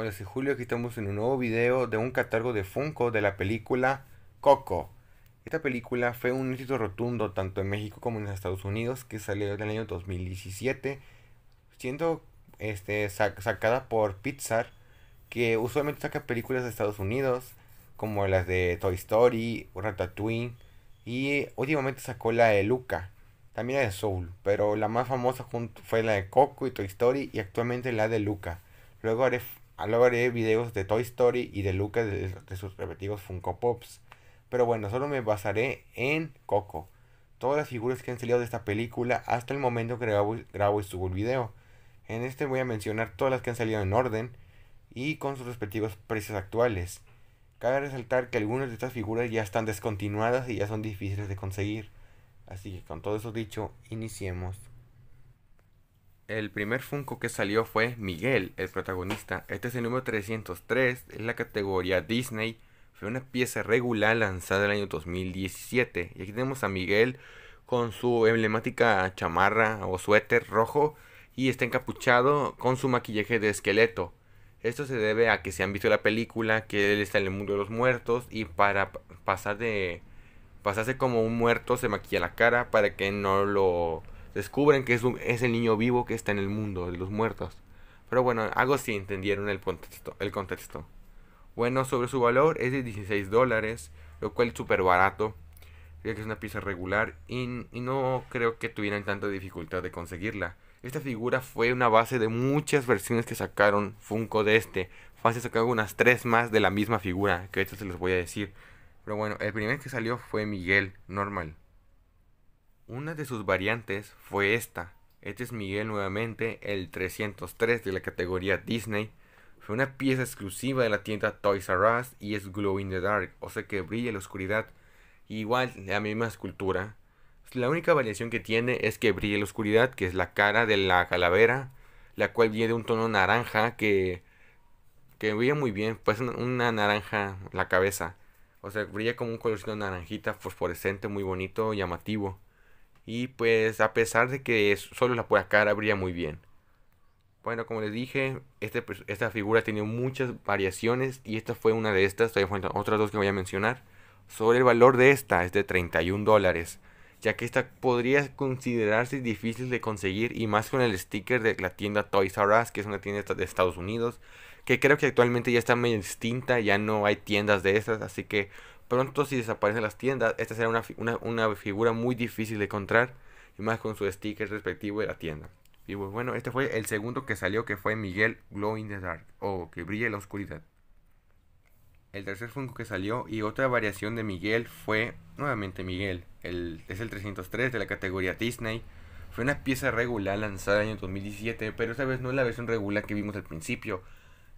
Hola, soy Julio, aquí estamos en un nuevo video de un catálogo de Funko de la película Coco. Esta película fue un éxito rotundo tanto en México como en Estados Unidos, que salió en el año 2017, siendo este, sacada por Pixar, que usualmente saca películas de Estados Unidos, como las de Toy Story, Ratatouille, y últimamente sacó la de Luca, también la de Soul, pero la más famosa fue la de Coco y Toy Story, y actualmente la de Luca. Luego haré Hablaré haré videos de Toy Story y de Lucas de, sus respectivos Funko Pops. Pero bueno, solo me basaré en Coco. Todas las figuras que han salido de esta película hasta el momento que grabo, grabo y subo el video. En este voy a mencionar todas las que han salido en orden y con sus respectivos precios actuales. Cabe resaltar que algunas de estas figuras ya están descontinuadas y ya son difíciles de conseguir. Así que con todo eso dicho, iniciemos el primer Funko que salió fue Miguel, el protagonista. Este es el número 303, es la categoría Disney. Fue una pieza regular lanzada en el año 2017. Y aquí tenemos a Miguel con su emblemática chamarra o suéter rojo y está encapuchado con su maquillaje de esqueleto. Esto se debe a que se han visto la película, que él está en el mundo de los muertos y para pasar de pasarse como un muerto se maquilla la cara para que no lo descubren que es, un, es el niño vivo que está en el mundo de los muertos. Pero bueno, algo sí entendieron el contexto. El contexto. Bueno, sobre su valor es de 16 dólares, lo cual es súper barato. ya que es una pieza regular y, no creo que tuvieran tanta dificultad de conseguirla. Esta figura fue una base de muchas versiones que sacaron Funko de este. Fácil sacar unas tres más de la misma figura, que hecho se los voy a decir. Pero bueno, el primer que salió fue Miguel, normal. Una de sus variantes fue esta. Este es Miguel nuevamente, el 303 de la categoría Disney. Fue una pieza exclusiva de la tienda Toys R Us y es Glow in the Dark, o sea que brilla en la oscuridad. Igual la misma escultura. La única variación que tiene es que brilla en la oscuridad, que es la cara de la calavera, la cual viene de un tono naranja que, que brilla muy bien, pues una naranja la cabeza. O sea, brilla como un colorcito naranjita, fosforescente, muy bonito, llamativo. Y pues a pesar de que solo la pueda cara abría muy bien. Bueno, como les dije, este esta figura tiene muchas variaciones y esta fue una de estas. Todavía otras dos que voy a mencionar. Sobre el valor de esta es de 31 dólares, ya que esta podría considerarse difícil de conseguir y más con el sticker de la tienda Toys R Us, que es una tienda de Estados Unidos, que creo que actualmente ya está medio distinta, ya no hay tiendas de estas, así que pronto si desaparecen las tiendas, esta será una, figura muy difícil de encontrar, y más con su sticker respectivo de la tienda. Y bueno, este fue el segundo que salió, que fue Miguel Glow in the Dark, o que brille en la oscuridad. El tercer Funko que salió y otra variación de Miguel fue nuevamente Miguel. El, es el 303 de la categoría Disney. Fue una pieza regular lanzada en el año 2017, pero esta vez no es la versión regular que vimos al principio,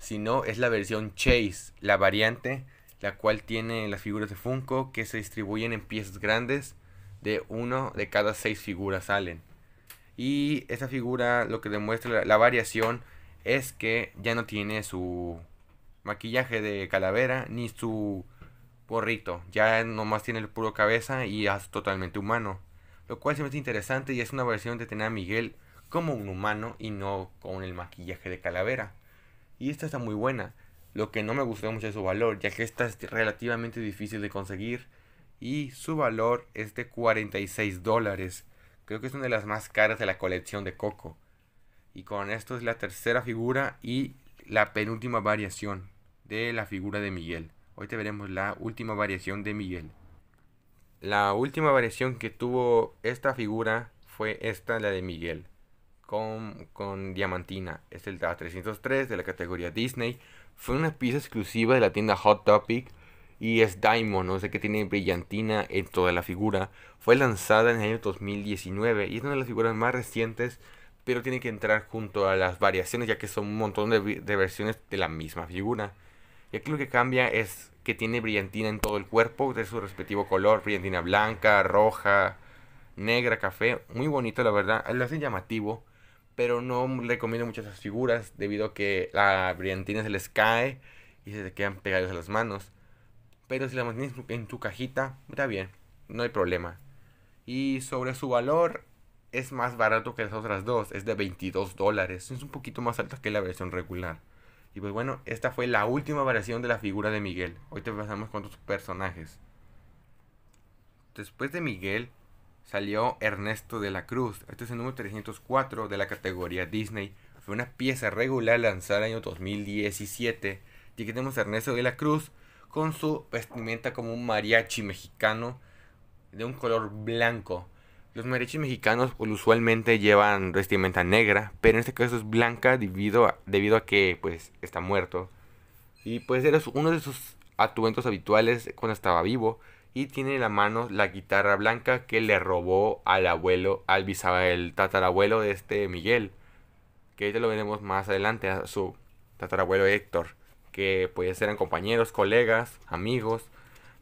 sino es la versión Chase, la variante, la cual tiene las figuras de Funko que se distribuyen en piezas grandes de uno de cada seis figuras salen. Y esa figura lo que demuestra la, variación es que ya no tiene su maquillaje de calavera ni su gorrito. Ya nomás tiene el puro cabeza y es totalmente humano. Lo cual se me hace interesante y es una versión de tener a Miguel como un humano y no con el maquillaje de calavera. Y esta está muy buena. Lo que no me gustó mucho es su valor, ya que esta es relativamente difícil de conseguir. Y su valor es de 46 dólares. Creo que es una de las más caras de la colección de Coco. Y con esto es la tercera figura y la penúltima variación de la figura de Miguel. Hoy te veremos la última variación de Miguel. La última variación que tuvo esta figura fue esta, la de Miguel con, Diamantina. Es el da 303 de la categoría Disney. Fue una pieza exclusiva de la tienda Hot Topic y es Diamond, no sé que tiene brillantina en toda la figura. Fue lanzada en el año 2019 y es una de las figuras más recientes, pero tiene que entrar junto a las variaciones, ya que son un montón de, versiones de la misma figura. Y aquí lo que cambia es que tiene brillantina en todo el cuerpo, de su respectivo color, brillantina blanca, roja, negra, café. Muy bonito, la verdad, lo hacen llamativo pero no recomiendo muchas esas figuras debido a que la brillantina se les cae y se te quedan pegados a las manos. Pero si la mantienes en tu cajita, está bien, no hay problema. Y sobre su valor, es más barato que las otras dos, es de 22 dólares, es un poquito más alto que la versión regular. Y pues bueno, esta fue la última variación de la figura de Miguel. Hoy te pasamos con tus personajes. Después de Miguel, salió Ernesto de la Cruz. Este es el número 304 de la categoría Disney. Fue una pieza regular lanzada en el año 2017. Y aquí tenemos a Ernesto de la Cruz con su vestimenta como un mariachi mexicano de un color blanco. Los mariachis mexicanos pues, usualmente llevan vestimenta negra, pero en este caso es blanca debido a, debido a que pues está muerto. Y pues era uno de sus atuendos habituales cuando estaba vivo y tiene en la mano la guitarra blanca que le robó al abuelo, al bisabuelo, tatarabuelo de este Miguel, que ahorita lo veremos más adelante, a su tatarabuelo Héctor, que pues ser compañeros, colegas, amigos,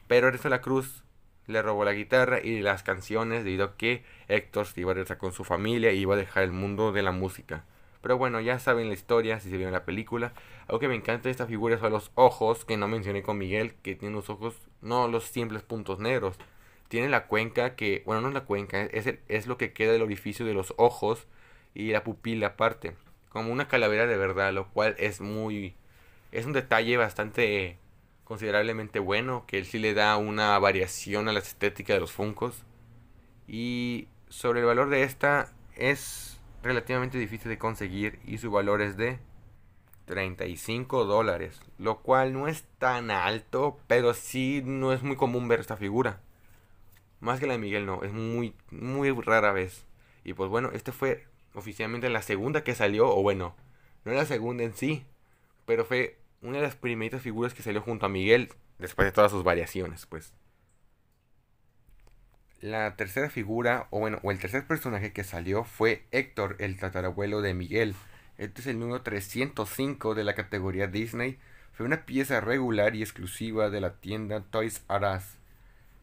pero Ernesto de la Cruz le robó la guitarra y las canciones debido a que Héctor se iba a regresar con su familia y iba a dejar el mundo de la música. Pero bueno, ya saben la historia, si se vio la película. Algo que me encanta de esta figura son los ojos, que no mencioné con Miguel, que tiene los ojos, no los simples puntos negros. Tiene la cuenca que, bueno, no es la cuenca, es, es lo que queda del orificio de los ojos y la pupila aparte. Como una calavera de verdad, lo cual es muy... Es un detalle bastante considerablemente bueno, que él sí le da una variación a la estética de los Funcos. Y sobre el valor de esta es relativamente difícil de conseguir y su valor es de 35 dólares, lo cual no es tan alto, pero sí no es muy común ver esta figura. Más que la de Miguel no, es muy, muy rara vez. Y pues bueno, este fue oficialmente la segunda que salió, o bueno, no la segunda en sí, pero fue una de las primeras figuras que salió junto a Miguel después de todas sus variaciones, pues la tercera figura, o bueno, o el tercer personaje que salió fue Héctor, el tatarabuelo de Miguel. Este es el número 305 de la categoría Disney. Fue una pieza regular y exclusiva de la tienda Toys R Us,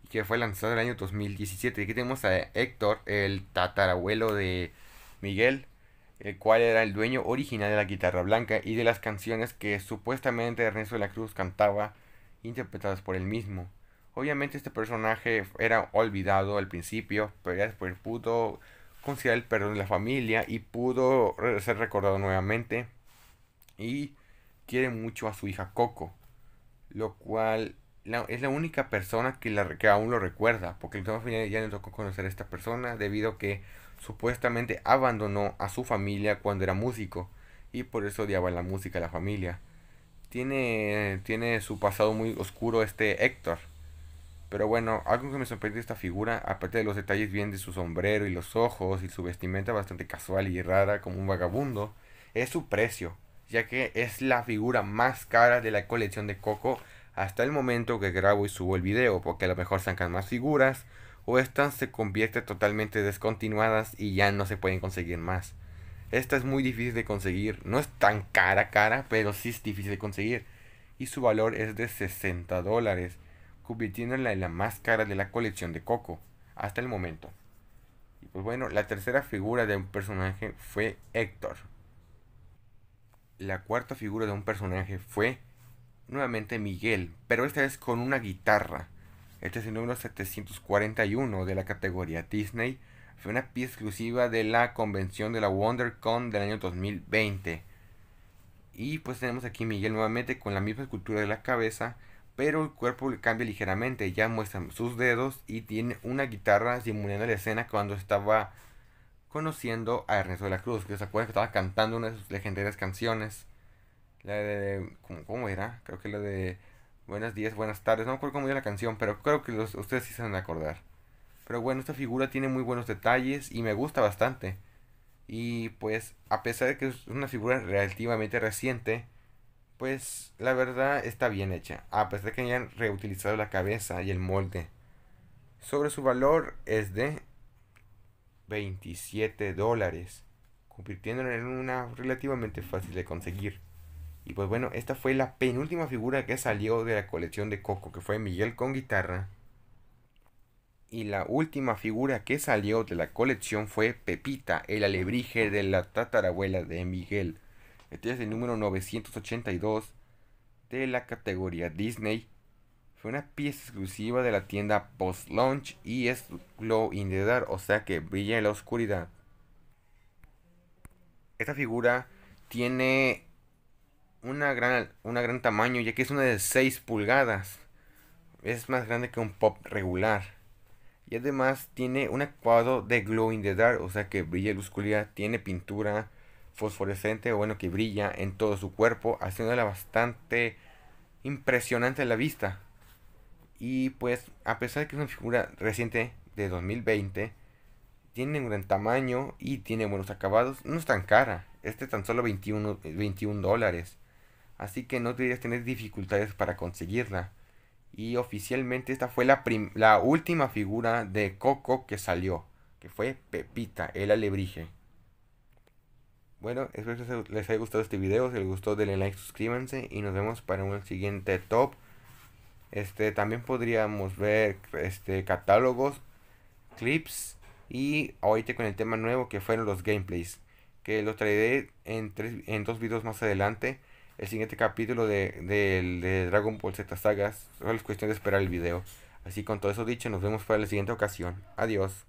que fue lanzada en el año 2017. Y aquí tenemos a Héctor, el tatarabuelo de Miguel, el cual era el dueño original de la guitarra blanca y de las canciones que supuestamente Ernesto de la Cruz cantaba, interpretadas por él mismo. Obviamente este personaje era olvidado al principio, pero ya después pudo considerar el perdón de la familia y pudo ser recordado nuevamente. Y quiere mucho a su hija Coco, lo cual es la única persona que, la, aún lo recuerda, porque al ya, ya le tocó conocer a esta persona debido a que supuestamente abandonó a su familia cuando era músico y por eso odiaba la música a la familia. Tiene, tiene su pasado muy oscuro este Héctor. Pero bueno, algo que me sorprende esta figura, aparte de los detalles bien de su sombrero y los ojos y su vestimenta bastante casual y rara como un vagabundo, es su precio, ya que es la figura más cara de la colección de Coco hasta el momento que grabo y subo el video, porque a lo mejor sacan más figuras o estas se convierten totalmente descontinuadas y ya no se pueden conseguir más. Esta es muy difícil de conseguir, no es tan cara cara, pero sí es difícil de conseguir y su valor es de 60 dólares convirtiéndola en la más cara de la colección de Coco, hasta el momento. Y pues bueno, la tercera figura de un personaje fue Héctor. La cuarta figura de un personaje fue nuevamente Miguel, pero esta vez con una guitarra. Este es el número 741 de la categoría Disney. Fue una pieza exclusiva de la convención de la WonderCon del año 2020. Y pues tenemos aquí Miguel nuevamente con la misma escultura de la cabeza, pero el cuerpo cambia ligeramente, ya muestran sus dedos y tiene una guitarra simulando la escena cuando estaba conociendo a Ernesto de la Cruz, que se acuerdan que estaba cantando una de sus legendarias canciones, la de, ¿cómo, era? Creo que la de Buenos días, buenas tardes, no me acuerdo cómo era la canción, pero creo que ustedes sí se van a acordar. Pero bueno, esta figura tiene muy buenos detalles y me gusta bastante. Y pues, a pesar de que es una figura relativamente reciente, pues la verdad está bien hecha, a pesar de que hayan reutilizado la cabeza y el molde. Sobre su valor es de 27 dólares, convirtiéndola en una relativamente fácil de conseguir. Y pues bueno, esta fue la penúltima figura que salió de la colección de Coco, que fue Miguel con guitarra. Y la última figura que salió de la colección fue Pepita, el alebrije de la tatarabuela de Miguel. Este es el número 982 de la categoría Disney. Fue una pieza exclusiva de la tienda Post Launch y es glow in the dark, o sea que brilla en la oscuridad. Esta figura tiene una gran, gran tamaño ya que es una de 6 pulgadas. Es más grande que un pop regular. Y además tiene un acuado de glow in the dark, o sea que brilla en la oscuridad, tiene pintura fosforescente o bueno que brilla en todo su cuerpo, haciéndola bastante impresionante a la vista. Y pues a pesar de que es una figura reciente de 2020, tiene un gran tamaño y tiene buenos acabados, no es tan cara, este tan solo 21, 21 dólares, así que no deberías tener dificultades para conseguirla. Y oficialmente esta fue la, la última figura de Coco que salió, que fue Pepita, el alebrije. Bueno, espero que les haya gustado este video. Si les gustó, denle like, suscríbanse y nos vemos para un siguiente top. Este, también podríamos ver este, catálogos, clips y ahorita con el tema nuevo que fueron los gameplays. Que lo traeré en, en dos videos más adelante. El siguiente capítulo de, Dragon Ball Z Sagas. Solo es cuestión de esperar el video. Así con todo eso dicho, nos vemos para la siguiente ocasión. Adiós.